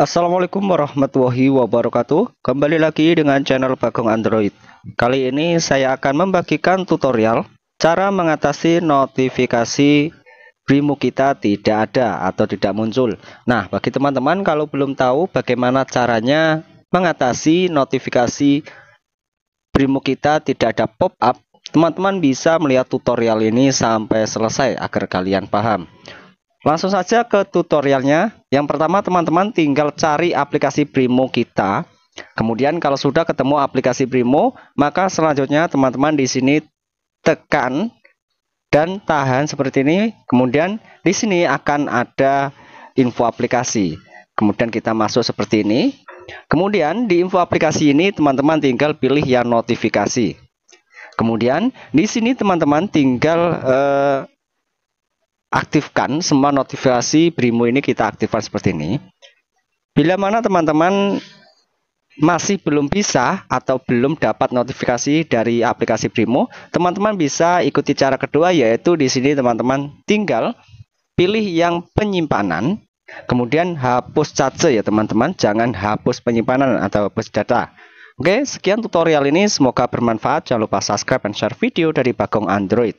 Assalamualaikum warahmatullahi wabarakatuh Kembali lagi dengan channel Bagong Android Kali ini saya akan membagikan tutorial Cara mengatasi notifikasi Brimo kita tidak ada atau tidak muncul Nah bagi teman-teman kalau belum tahu bagaimana caranya Mengatasi notifikasi Brimo kita tidak ada pop up Teman-teman bisa melihat tutorial ini sampai selesai agar kalian paham Langsung saja ke tutorialnya. Yang pertama teman-teman tinggal cari aplikasi Primo kita. Kemudian kalau sudah ketemu aplikasi Primo, maka selanjutnya teman-teman di sini tekan dan tahan seperti ini. Kemudian di sini akan ada info aplikasi. Kemudian kita masuk seperti ini. Kemudian di info aplikasi ini teman-teman tinggal pilih yang notifikasi. Kemudian di sini teman-teman tinggal eh, aktifkan semua notifikasi Brimo ini kita aktifkan seperti ini. Bila mana teman-teman masih belum bisa atau belum dapat notifikasi dari aplikasi Brimo, teman-teman bisa ikuti cara kedua yaitu di sini teman-teman tinggal pilih yang penyimpanan, kemudian hapus charge ya teman-teman, jangan hapus penyimpanan atau hapus data. Oke, sekian tutorial ini, semoga bermanfaat. Jangan lupa subscribe dan share video dari Bagong Android.